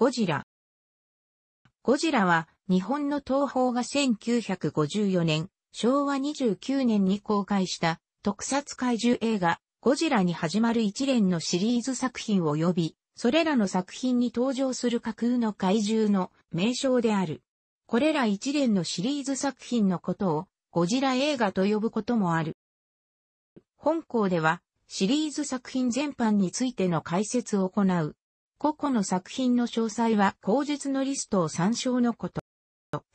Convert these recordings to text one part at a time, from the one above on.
ゴジラ。ゴジラは日本の東宝が1954年、昭和29年に公開した特撮怪獣映画ゴジラに始まる一連のシリーズ作品を呼び、それらの作品に登場する架空の怪獣の名称である。これら一連のシリーズ作品のことをゴジラ映画と呼ぶこともある。本校ではシリーズ作品全般についての解説を行う個々の作品の詳細は口述のリストを参照のこと。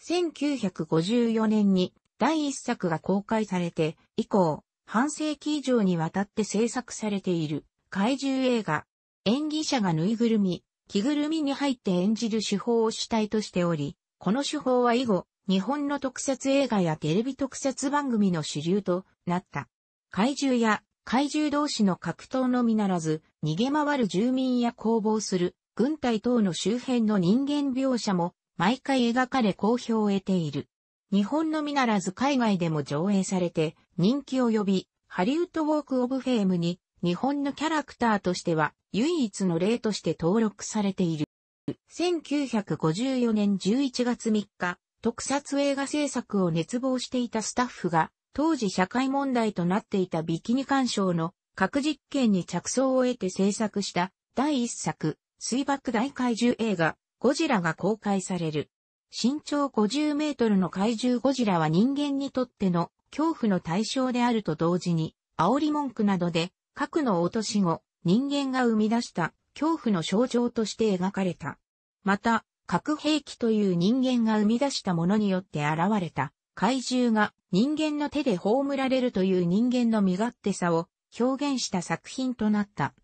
1954年に第一作が公開されて、以降、半世紀以上にわたって制作されている怪獣映画。演技者がぬいぐるみ、着ぐるみに入って演じる手法を主体としており、この手法は以後、日本の特撮映画やテレビ特撮番組の主流となった。怪獣や怪獣同士の格闘のみならず、逃げ回る住民や攻防する軍隊等の周辺の人間描写も毎回描かれ好評を得ている。日本のみならず海外でも上映されて人気を呼び、ハリウッドウォークオブフェームに日本のキャラクターとしては唯一の例として登録されている。1954年11月3日、特撮映画制作を熱望していたスタッフが当時社会問題となっていたビキニ干渉の核実験に着想を得て制作した第一作、水爆大怪獣映画、ゴジラが公開される。身長50メートルの怪獣ゴジラは人間にとっての恐怖の対象であると同時に、煽り文句などで核の落とし後、人間が生み出した恐怖の象徴として描かれた。また、核兵器という人間が生み出したものによって現れた怪獣が人間の手で葬られるという人間の身勝手さを表現した作品となった。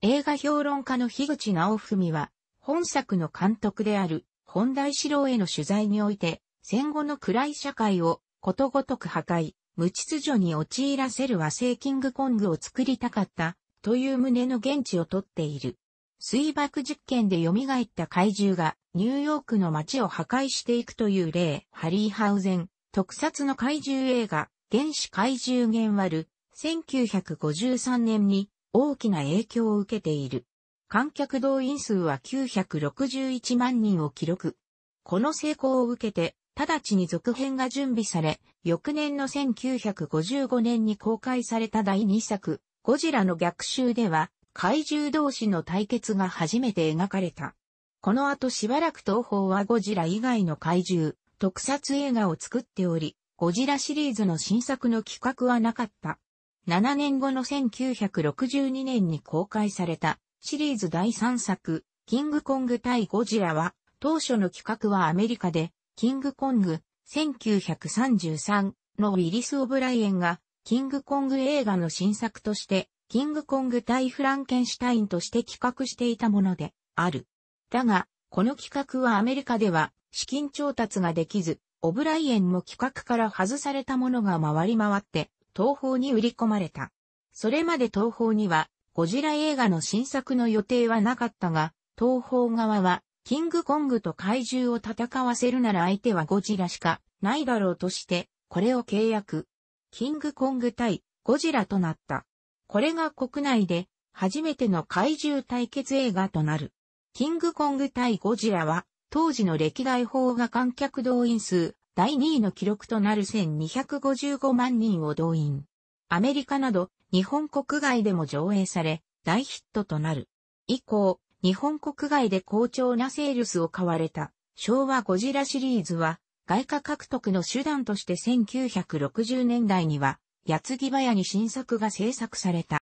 映画評論家の樋口直文は、本作の監督である本大志郎への取材において、戦後の暗い社会をことごとく破壊、無秩序に陥らせる和製キングコングを作りたかったという旨の現地を取っている。水爆実験で蘇った怪獣がニューヨークの街を破壊していくという例、ハリーハウゼン、特撮の怪獣映画、原始怪獣ゲンワル、1953年に大きな影響を受けている。観客動員数は961万人を記録。この成功を受けて、直ちに続編が準備され、翌年の1955年に公開された第2作、ゴジラの逆襲では、怪獣同士の対決が初めて描かれた。この後しばらく東方はゴジラ以外の怪獣、特撮映画を作っており、ゴジラシリーズの新作の企画はなかった。7年後の1962年に公開されたシリーズ第3作、キングコング対ゴジラは、当初の企画はアメリカで、キングコング1933のウィリス・オブライエンが、キングコング映画の新作として、キングコング対フランケンシュタインとして企画していたものである。だが、この企画はアメリカでは資金調達ができず、オブライエンも企画から外されたものが回り回って、東方に売り込まれた。それまで東方には、ゴジラ映画の新作の予定はなかったが、東方側は、キングコングと怪獣を戦わせるなら相手はゴジラしかないだろうとして、これを契約。キングコング対ゴジラとなった。これが国内で初めての怪獣対決映画となる。キングコング対ゴジラは当時の歴代法が観客動員数第2位の記録となる1255万人を動員。アメリカなど日本国外でも上映され大ヒットとなる。以降、日本国外で好調なセールスを買われた昭和ゴジラシリーズは外貨獲得の手段として1960年代には八木ぎ早に新作が制作された。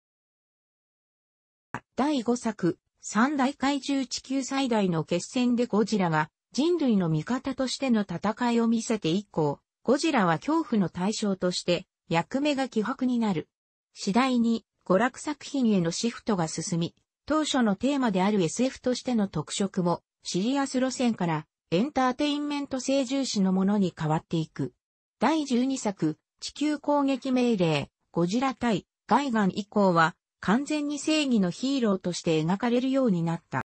第5作三大怪獣地球最大の決戦でゴジラが人類の味方としての戦いを見せて以降、ゴジラは恐怖の対象として役目が希薄になる。次第に娯楽作品へのシフトが進み、当初のテーマである SF としての特色もシリアス路線からエンターテインメント性重視のものに変わっていく。第12作、地球攻撃命令、ゴジラ対、ガイガン以降は、完全に正義のヒーローとして描かれるようになった。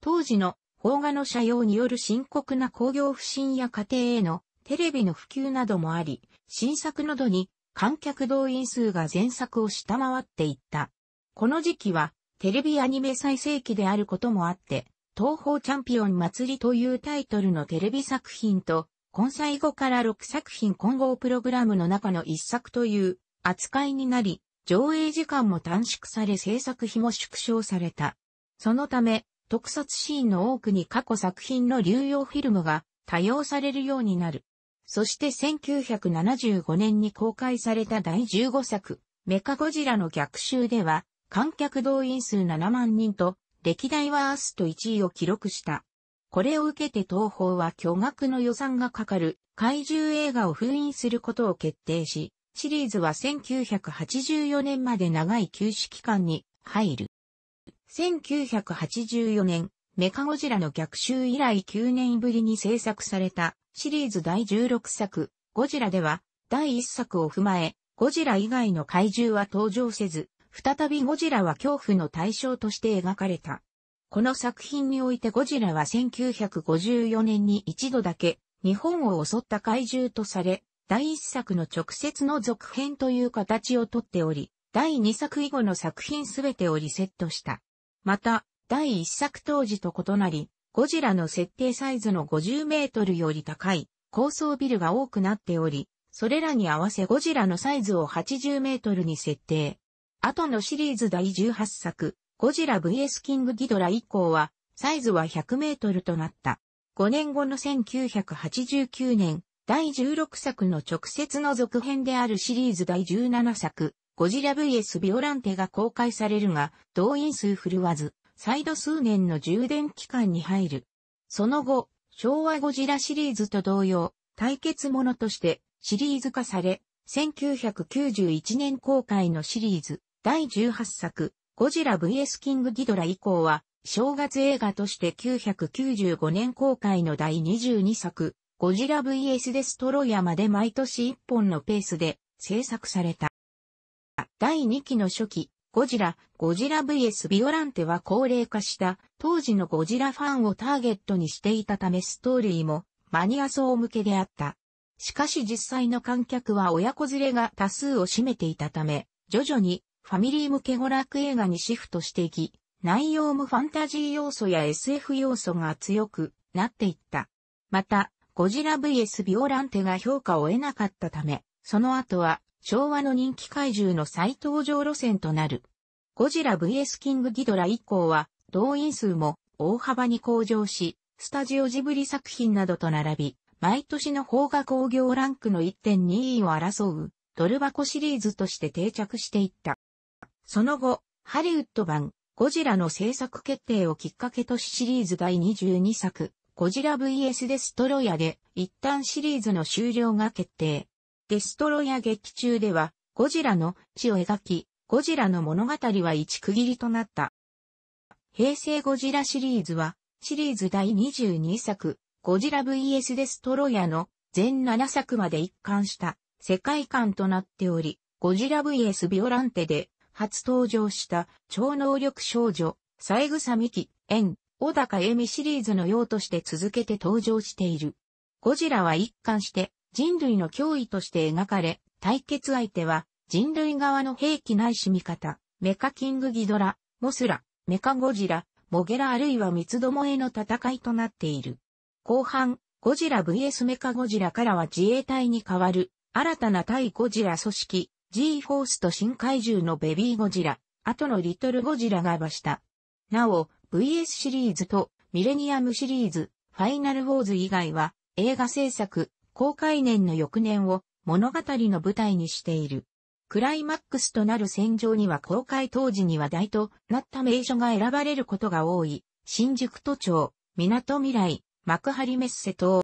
当時の邦画の社用による深刻な工業不振や家庭へのテレビの普及などもあり、新作の度に観客動員数が前作を下回っていった。この時期はテレビアニメ最盛期であることもあって、東方チャンピオン祭りというタイトルのテレビ作品と、混載後から6作品混合プログラムの中の1作という扱いになり、上映時間も短縮され制作費も縮小された。そのため、特撮シーンの多くに過去作品の流用フィルムが多用されるようになる。そして1975年に公開された第15作、メカゴジラの逆襲では、観客動員数7万人と、歴代ワースト1位を記録した。これを受けて東宝は巨額の予算がかかる怪獣映画を封印することを決定し、シリーズは1984年まで長い休止期間に入る。1984年、メカゴジラの逆襲以来9年ぶりに制作されたシリーズ第16作、ゴジラでは第1作を踏まえ、ゴジラ以外の怪獣は登場せず、再びゴジラは恐怖の対象として描かれた。この作品においてゴジラは1954年に一度だけ日本を襲った怪獣とされ、第1作の直接の続編という形をとっており、第2作以後の作品すべてをリセットした。また、第1作当時と異なり、ゴジラの設定サイズの50メートルより高い高層ビルが多くなっており、それらに合わせゴジラのサイズを80メートルに設定。後のシリーズ第18作、ゴジラ VS キングギドラ以降は、サイズは100メートルとなった。5年後の1989年、第16作の直接の続編であるシリーズ第17作、ゴジラ VS ビオランテが公開されるが、動員数振るわず、再度数年の充電期間に入る。その後、昭和ゴジラシリーズと同様、対決ものとしてシリーズ化され、1991年公開のシリーズ、第18作、ゴジラ VS キングギドラ以降は、正月映画として995年公開の第22作、ゴジラ VS デストロイヤまで毎年1本のペースで制作された。第2期の初期、ゴジラ、ゴジラ VS ビオランテは高齢化した当時のゴジラファンをターゲットにしていたためストーリーもマニア層向けであった。しかし実際の観客は親子連れが多数を占めていたため、徐々にファミリー向け娯楽映画にシフトしていき、内容もファンタジー要素や SF 要素が強くなっていった。また、ゴジラ VS ビオランテが評価を得なかったため、その後は昭和の人気怪獣の再登場路線となる。ゴジラ VS キングギドラ以降は動員数も大幅に向上し、スタジオジブリ作品などと並び、毎年の邦画工業ランクの1.2位を争う、ドル箱シリーズとして定着していった。その後、ハリウッド版、ゴジラの制作決定をきっかけとしシリーズ第22作、ゴジラ VS デストロイヤで一旦シリーズの終了が決定。デストロイヤ劇中ではゴジラの地を描き、ゴジラの物語は一区切りとなった。平成ゴジラシリーズはシリーズ第22作ゴジラ VS デストロイヤの全7作まで一貫した世界観となっており、ゴジラ VS ビオランテで初登場した超能力少女、三枝美紀、エン、小高恵美シリーズのようとして続けて登場している。ゴジラは一貫して人類の脅威として描かれ、対決相手は人類側の兵器ないし味方、メカキングギドラ、モスラ、メカゴジラ、モゲラあるいは三つどもえの戦いとなっている。後半、ゴジラ VS メカゴジラからは自衛隊に代わる、新たな対ゴジラ組織、G フォースと新怪獣のベビーゴジラ、後のリトルゴジラが場した。なお、VS シリーズとミレニアムシリーズ、ファイナルウォーズ以外は映画制作、公開年の翌年を物語の舞台にしている。クライマックスとなる戦場には公開当時に話題となった名所が選ばれることが多い、新宿都庁、港未来、幕張メッセ等。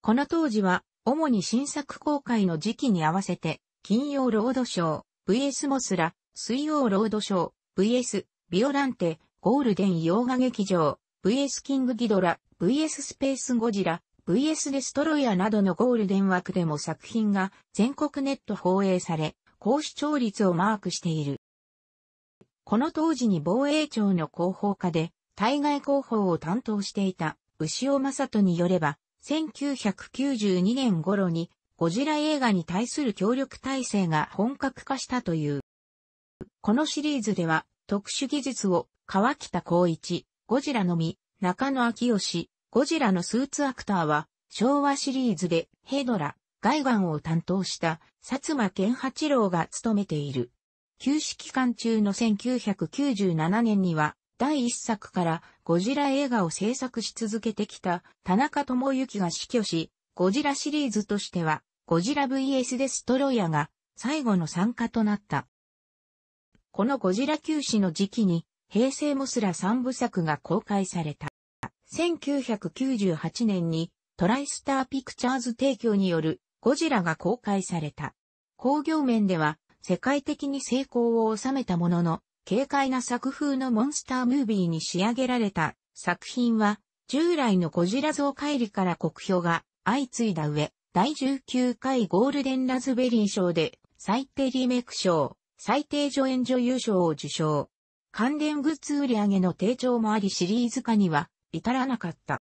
この当時は、主に新作公開の時期に合わせて、金曜ロードショー、VS モスラ、水曜ロードショー、VS ビオランテ、ゴールデン洋画劇場、VS キングギドラ、VS スペースゴジラ、VS デストロイヤなどのゴールデン枠でも作品が全国ネット放映され、高視聴率をマークしている。この当時に防衛庁の広報課で、対外広報を担当していた、牛尾正人によれば、1992年頃に、ゴジラ映画に対する協力体制が本格化したという。このシリーズでは、特殊技術を川北光一、ゴジラのみ、中野明義、ゴジラのスーツアクターは、昭和シリーズでヘドラ、ガイガンを担当した薩摩健八郎が務めている。休止期間中の1997年には、第一作からゴジラ映画を制作し続けてきた田中智之が死去し、ゴジラシリーズとしては、ゴジラ VS デストロイヤが最後の参加となった。このゴジラ休止の時期に平成モスラ3部作が公開された。1998年にトライスターピクチャーズ提供によるゴジラが公開された。工業面では世界的に成功を収めたものの、軽快な作風のモンスタームービーに仕上げられた作品は、従来のゴジラ像帰りから国評が相次いだ上、第19回ゴールデンラズベリー賞で最低リメイク賞、最低助演女優賞を受賞。関連グッズ売上の低調もありシリーズ化には至らなかった。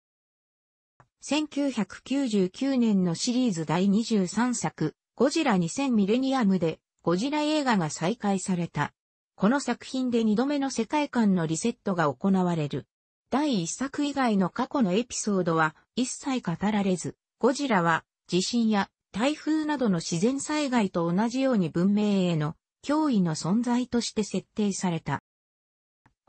1999年のシリーズ第23作、ゴジラ2000ミレニアムで、ゴジラ映画が再開された。この作品で2度目の世界観のリセットが行われる。第1作以外の過去のエピソードは一切語られず、ゴジラは地震や台風などの自然災害と同じように文明への脅威の存在として設定された。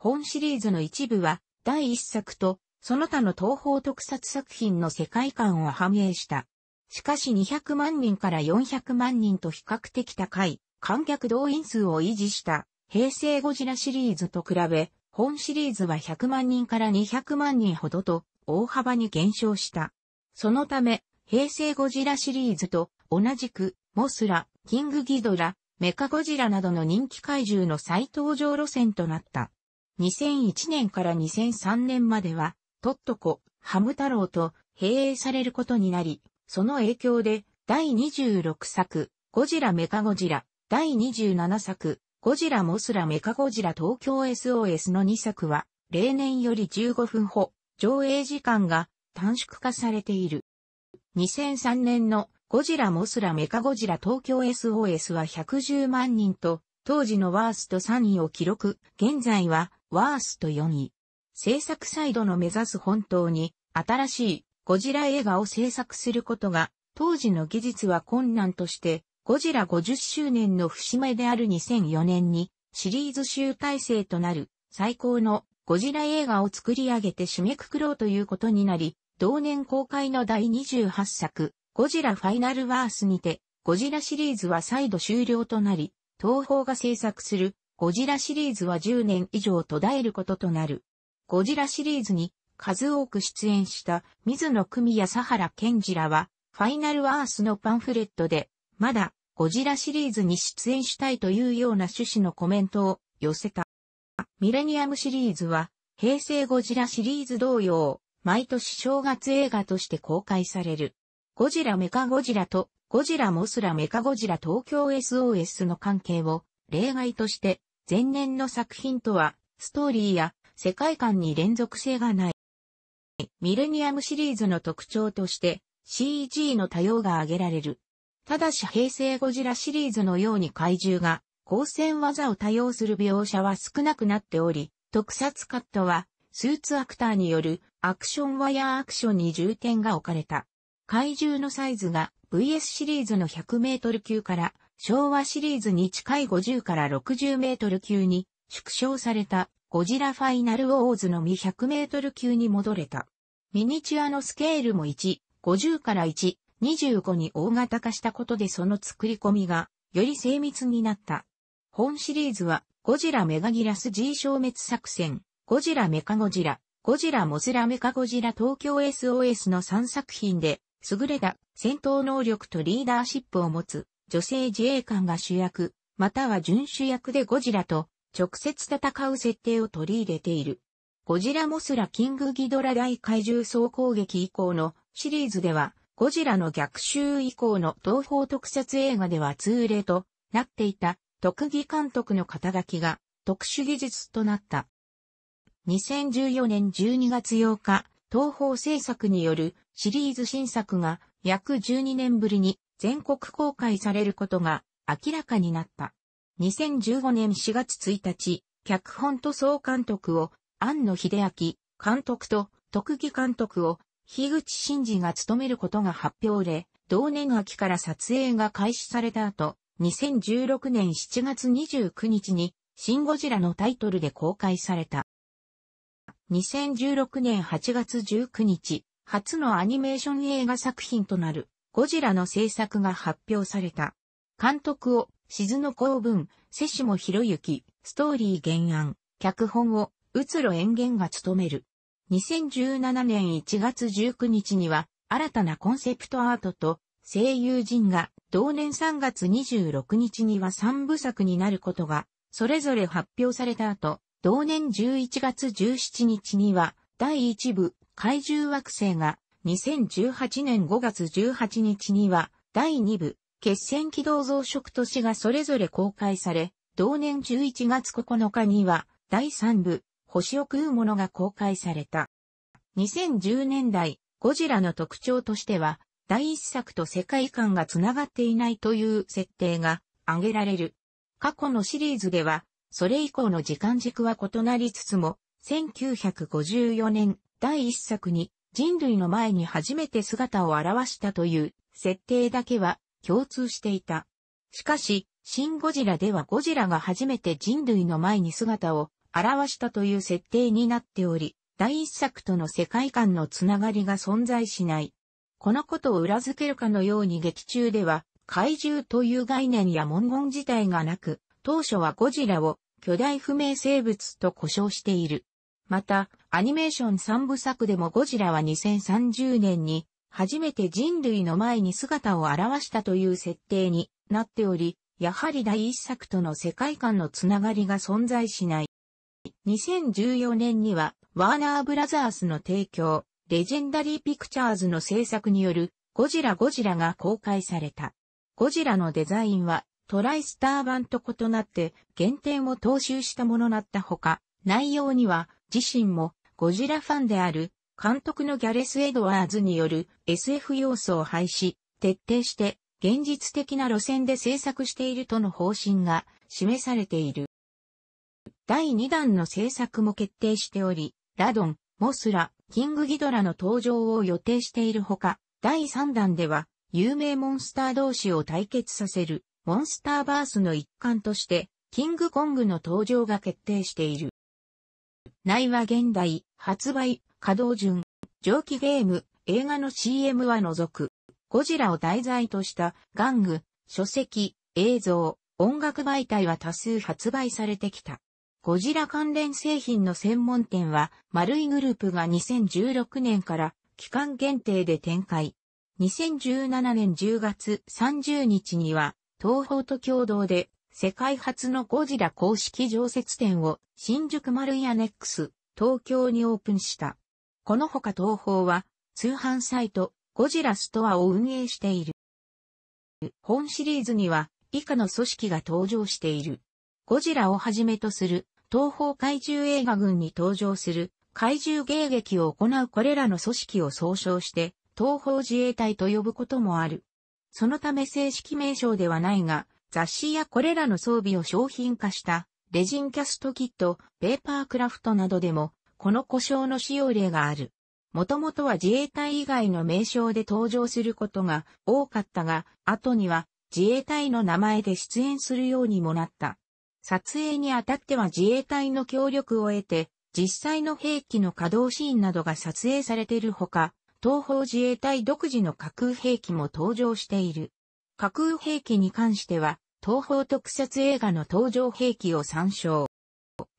本シリーズの一部は、第一作と、その他の東方特撮作品の世界観を反映した。しかし200万人から400万人と比較的高い観客動員数を維持した平成ゴジラシリーズと比べ、本シリーズは100万人から200万人ほどと大幅に減少した。そのため、平成ゴジラシリーズと同じくモスラ、キングギドラ、メカゴジラなどの人気怪獣の再登場路線となった。2001年から2003年までは、トットコ、ハム太郎と併営されることになり、その影響で、第26作、ゴジラメカゴジラ、第27作、ゴジラモスラメカゴジラ東京 SOS の2作は、例年より15分ほ、上映時間が短縮化されている。2003年のゴジラモスラメカゴジラ東京 SOS は110万人と当時のワースト3位を記録、現在はワースト4位。制作サイドの目指す本当に新しいゴジラ映画を制作することが当時の技術は困難としてゴジラ50周年の節目である2004年にシリーズ集大成となる最高のゴジラ映画を作り上げて締めくくろうということになり、同年公開の第28作、ゴジラファイナルワースにて、ゴジラシリーズは再度終了となり、東宝が制作するゴジラシリーズは10年以上途絶えることとなる。ゴジラシリーズに数多く出演した水野組や佐原健次らは、ファイナルアースのパンフレットで、まだゴジラシリーズに出演したいというような趣旨のコメントを寄せた。ミレニアムシリーズは、平成ゴジラシリーズ同様、毎年正月映画として公開される。ゴジラメカゴジラとゴジラモスラメカゴジラ東京 SOS の関係を例外として前年の作品とはストーリーや世界観に連続性がない。ミレニアムシリーズの特徴として CG の多様が挙げられる。ただし平成ゴジラシリーズのように怪獣が光線技を多用する描写は少なくなっており、特撮カットはスーツアクターによるアクションワイヤーアクションに重点が置かれた。怪獣のサイズが VS シリーズの100メートル級から昭和シリーズに近い50から60メートル級に縮小されたゴジラファイナルウォーズのみ100メートル級に戻れた。ミニチュアのスケールも1、50から1、25に大型化したことでその作り込みがより精密になった。本シリーズはゴジラメガギラス G 消滅作戦、ゴジラメカゴジラ、ゴジラモスラメカゴジラ東京 SOS の3作品で優れた戦闘能力とリーダーシップを持つ女性自衛官が主役、または準主役でゴジラと直接戦う設定を取り入れている。ゴジラモスラキングギドラ大怪獣総攻撃以降のシリーズでは、ゴジラの逆襲以降の東方特撮映画では通例となっていた特技監督の肩書きが特殊技術となった。2014年12月8日、東方制作によるシリーズ新作が約12年ぶりに全国公開されることが明らかになった。2015年4月1日、脚本と総監督を庵野秀明監督と特技監督を樋口真嗣が務めることが発表で、同年秋から撮影が開始された後、2016年7月29日に、シン・ゴジラのタイトルで公開された。2016年8月19日、初のアニメーション映画作品となるゴジラの制作が発表された。監督を、静野公文、瀬下博之、ストーリー原案、脚本を、うつろ園芸が務める。2017年1月19日には、新たなコンセプトアートと、声優陣が、同年3月26日には3部作になることが、それぞれ発表された後、同年11月17日には、第1部、怪獣惑星が2018年5月18日には第2部決戦軌道増殖都市がそれぞれ公開され、同年11月9日には第3部星を食うものが公開された。2010年代、ゴジラの特徴としては、第一作と世界観がつながっていないという設定が挙げられる。過去のシリーズでは、それ以降の時間軸は異なりつつも、1954年第一作に人類の前に初めて姿を現したという設定だけは共通していた。しかし、シン・ゴジラではゴジラが初めて人類の前に姿を表したという設定になっており、第一作との世界観のつながりが存在しない。このことを裏付けるかのように劇中では、怪獣という概念や文言自体がなく、当初はゴジラを巨大不明生物と呼称している。また、アニメーション3部作でもゴジラは2030年に、初めて人類の前に姿を現したという設定になっており、やはり第一作との世界観のつながりが存在しない。2014年には、ワーナーブラザースの提供、レジェンダリーピクチャーズの制作による、ゴジラゴジラが公開された。ゴジラのデザインは、トライスター版と異なって、原点を踏襲したものだったほか、内容には、自身もゴジラファンである監督のギャレス・エドワーズによる SF 要素を廃止、徹底して現実的な路線で制作しているとの方針が示されている。第2弾の制作も決定しており、ラドン、モスラ、キングギドラの登場を予定しているほか、第3弾では有名モンスター同士を対決させるモンスターバースの一環として、キングコングの登場が決定している。内は現代、発売、稼働順、蒸気ゲーム、映画の CM は除く。ゴジラを題材とした玩具、書籍、映像、音楽媒体は多数発売されてきた。ゴジラ関連製品の専門店は、丸いグループが2016年から期間限定で展開。2017年10月30日には、東宝と共同で世界初のゴジラ公式常設展を新宿丸井アネックス、東京にオープンした。このほか東宝は通販サイトゴジラストアを運営している。本シリーズには以下の組織が登場している。ゴジラをはじめとする東方怪獣映画群に登場する怪獣迎撃を行うこれらの組織を総称して東方自衛隊と呼ぶこともある。そのため正式名称ではないが、雑誌やこれらの装備を商品化したレジンキャストキット、ペーパークラフトなどでも、この故障の使用例がある。もともとは自衛隊以外の名称で登場することが多かったが、後には自衛隊の名前で出演するようにもなった。撮影にあたっては自衛隊の協力を得て、実際の兵器の稼働シーンなどが撮影されているほか、東方自衛隊独自の架空兵器も登場している。架空兵器に関しては、東方特撮映画の登場兵器を参照。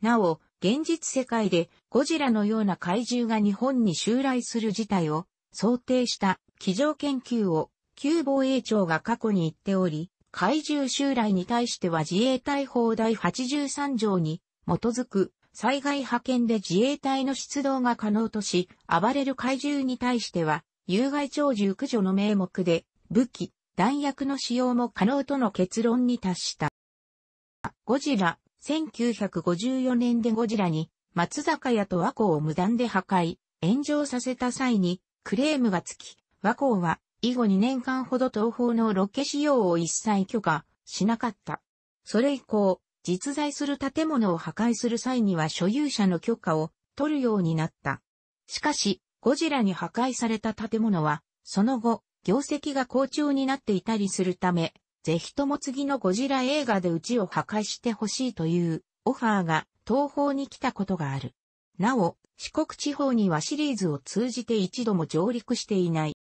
なお、現実世界でゴジラのような怪獣が日本に襲来する事態を想定した機上研究を旧防衛庁が過去に言っており、怪獣襲来に対しては自衛隊法第83条に基づく災害派遣で自衛隊の出動が可能とし、暴れる怪獣に対しては、有害鳥獣駆除の名目で、武器、弾薬の使用も可能との結論に達した。ゴジラ、1954年でゴジラに、松坂屋と和光を無断で破壊、炎上させた際に、クレームがつき、和光は、以後2年間ほど東方のロケ使用を一切許可しなかった。それ以降、実在する建物を破壊する際には所有者の許可を取るようになった。しかし、ゴジラに破壊された建物は、その後、業績が好調になっていたりするため、ぜひとも次のゴジラ映画でうちを破壊してほしいというオファーが東方に来たことがある。なお、四国地方にはシリーズを通じて一度も上陸していない。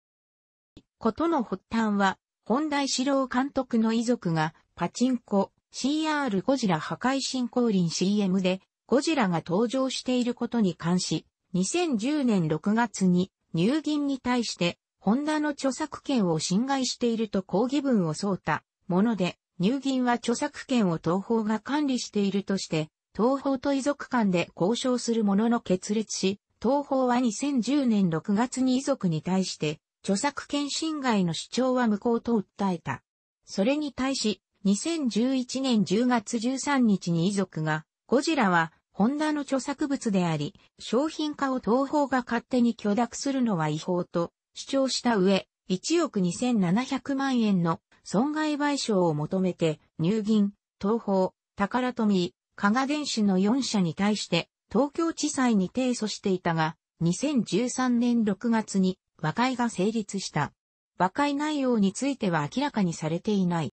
ことの発端は、本大志郎監督の遺族がパチンコ CR ゴジラ破壊新降臨 CM でゴジラが登場していることに関し、2010年6月に入銀に対してホンダの著作権を侵害していると抗議文を送ったもので、入銀は著作権を東方が管理しているとして、東方と遺族間で交渉するものの決裂し、東方は2010年6月に遺族に対して、著作権侵害の主張は無効と訴えた。それに対し、2011年10月13日に遺族が、ゴジラは、ホンダの著作物であり、商品化を東方が勝手に許諾するのは違法と、主張した上、1億2700万円の損害賠償を求めて、入銀、東宝、宝富、加賀電子の4社に対して、東京地裁に提訴していたが、2013年6月に和解が成立した。和解内容については明らかにされていない。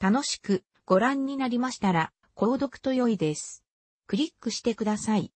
楽しくご覧になりましたら、購読と良いです。クリックしてください。